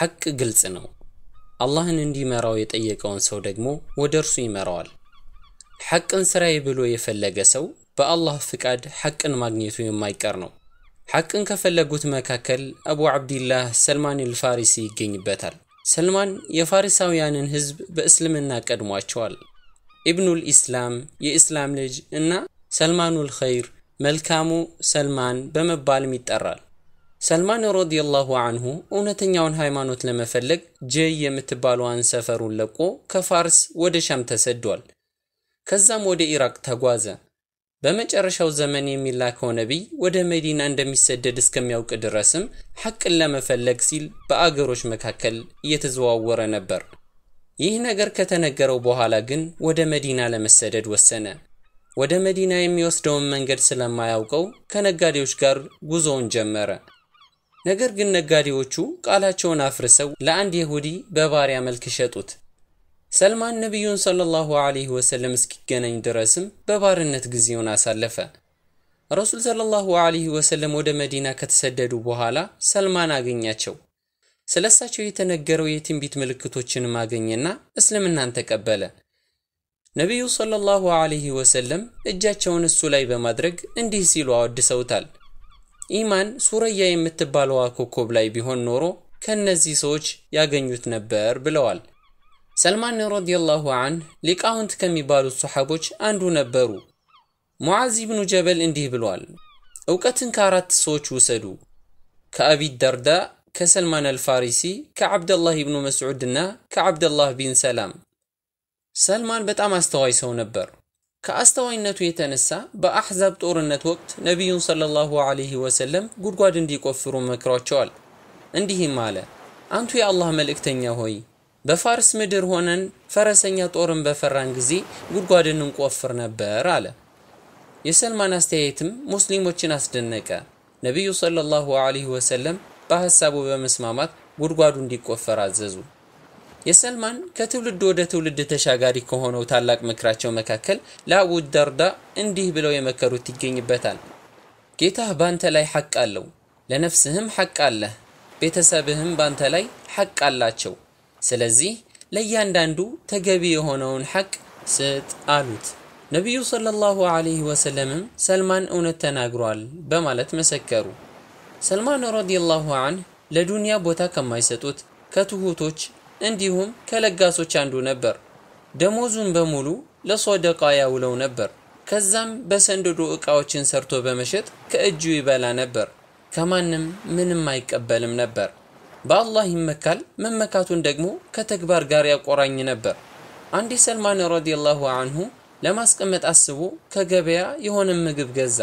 ሐቅ ግልጽ ነው። አላህን እንዲመራው የጠየቀውን ሰው ደግሞ ወደ እርሱ ይመራዋል። ሐቅን ስራዬ ብሎ የፈለገ ሰው በአላህ ፍቃድ ሐቅን ማግኘቱ የማይቀር ነው። ሐቅን ከፈለጉት መካከል አቡ ዓብዲላህ ሰልማን አልፋሪሲ ይገኝበታል። ሰልማን የፋሪሳውያንን ሕዝብ በእስልምና ቀድሟቸዋል። ኢብኑል ኢስላም የኢስላም ልጅ እና ሰልማኑል ኸይር መልካሙ ሰልማን በመባልም ይጠራል። ሰልማን ረዲየላሁ አንሁ እውነተኛውን ሃይማኖት ለመፈለግ ጀይ የምትባለዋን ሰፈሩን ለቆ ከፋርስ ወደ ሻም ተሰዷል። ከዛም ወደ ኢራቅ ተጓዘ። በመጨረሻው ዘመን የሚላከው ነቢይ ወደ መዲና እንደሚሰደድ እስከሚያውቅ ድረስም ሐቅን ለመፈለግ ሲል በአገሮች መካከል እየተዘዋወረ ነበር። ይህ ነገር ከተነገረው በኋላ ግን ወደ መዲና ለመሰደድ ወሰነ። ወደ መዲና የሚወስደውን መንገድ ስለማያውቀው ከነጋዴዎች ጋር ጉዞውን ጀመረ። ነገር ግን ነጋዴዎቹ ቃላቸውን አፍርሰው ለአንድ የሁዲ በባሪያ መልክ ሸጡት። ሰልማን ነቢዩን ሰለላሁ ዐለይሂ ወሰለም እስኪገናኝ ድረስም በባርነት ጊዜውን አሳለፈ። ረሱል ሰለላሁ ዐለይሂ ወሰለም ወደ መዲና ከተሰደዱ በኋላ ሰልማን አገኛቸው። ስለሳቸው የተነገረው የትንቢት ምልክቶችንም አገኘና እስልምናን ተቀበለ። ነቢዩ ሰለላሁ ዐለይሂ ወሰለም እጃቸውን እሱ ላይ በማድረግ እንዲህ ሲሉ አወድሰውታል። ኢማን ሱረያ የምትባለዋ ኮከብ ላይ ቢሆን ኖሮ ከእነዚህ ሰዎች ያገኙት ነበር ብለዋል። ሰልማን ረዲየላሁ አንህ ሊቃውንት ከሚባሉት ሰሓቦች አንዱ ነበሩ። ሙዓዝ ብኑ ጀበል እንዲህ ብሏል፣ እውቀትን ከአራት ሰዎች ውሰዱ፣ ከአቢ ደርዳ፣ ከሰልማን አልፋሪሲ፣ ከዓብደላህ ብኑ መስዑድና ከዓብደላህ ቢን ሰላም። ሰልማን በጣም አስተዋይ ሰው ነበር። ከአስተዋይነቱ የተነሳ በአሕዛብ ጦርነት ወቅት ነቢዩን ሰለላሁ ዐለይሂ ወሰለም ጉድጓድ እንዲቆፍሩ መክሯቸዋል። እንዲህም አለ፣ አንቱ የአላህ መልእክተኛ ሆይ በፋርስ ምድር ሆነን ፈረሰኛ ጦርን በፈራን ጊዜ ጉድጓድን እንቆፍር ነበር አለ። የሰልማን አስተያየትም ሙስሊሞችን አስደነቀ። ነቢዩ ሰለላሁ ዐለይሂ ወሰለም በሐሳቡ በመስማማት ጉድጓዱ እንዲቆፈር አዘዙ። የሰልማን ከትውልድ ወደ ትውልድ ተሻጋሪ ከሆነው ታላቅ ምክራቸው መካከል ለአቡ ደርዳ እንዲህ ብለው የመከሩት ይገኝበታል። ጌታህ ባንተ ላይ ሐቅ አለው፣ ለነፍስህም ሐቅ አለህ፣ ቤተሰብህም ባንተ ላይ ሐቅ አላቸው። ስለዚህ ለእያንዳንዱ ተገቢ የሆነውን ሐቅ ስጥ አሉት። ነቢዩ ሰለላሁ ዐለይሂ ወሰለምም ሰልማን እውነት ተናግሯል በማለት መሰከሩ። ሰልማን ረዲየላሁ አንህ ለዱንያ ቦታ ከማይሰጡት ከትሁቶች እንዲሁም ከለጋሶች አንዱ ነበር። ደሞዙን በሙሉ ለሶደቃ ያውለው ነበር። ከዛም በሰንደዶ ዕቃዎችን ሰርቶ በመሸጥ ከእጁ ይበላ ነበር። ከማንም ምንም አይቀበልም ነበር። በአላህ ይመካል፣ መመካቱን ደግሞ ከተግባር ጋር ያቆራኝ ነበር። አንዲ ሰልማን ረዲየላሁ አንሁ ለማስቀመጥ አስቦ ከገበያ የሆነ ምግብ ገዛ።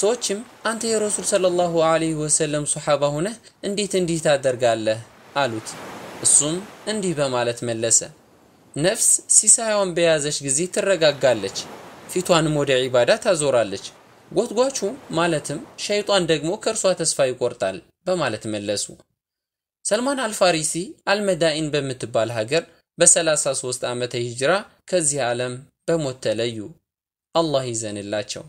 ሰዎችም አንተ የረሱል ሰለላሁ ዐለይሂ ወሰለም ሶሓባ ሆነህ እንዴት እንዲህ ታደርጋለህ አሉት። እሱም እንዲህ በማለት መለሰ። ነፍስ ሲሳያዋን በያዘች ጊዜ ትረጋጋለች፣ ፊቷንም ወደ ዒባዳ ታዞራለች። ጎትጓቹ ማለትም ሸይጧን ደግሞ ከእርሷ ተስፋ ይቆርጣል በማለት መለሱ። ሰልማን አልፋሪሲ አልመዳኢን በምትባል ሀገር በ33 ዓመተ ሂጅራ ከዚህ ዓለም በሞት ተለዩ። አላህ ይዘንላቸው።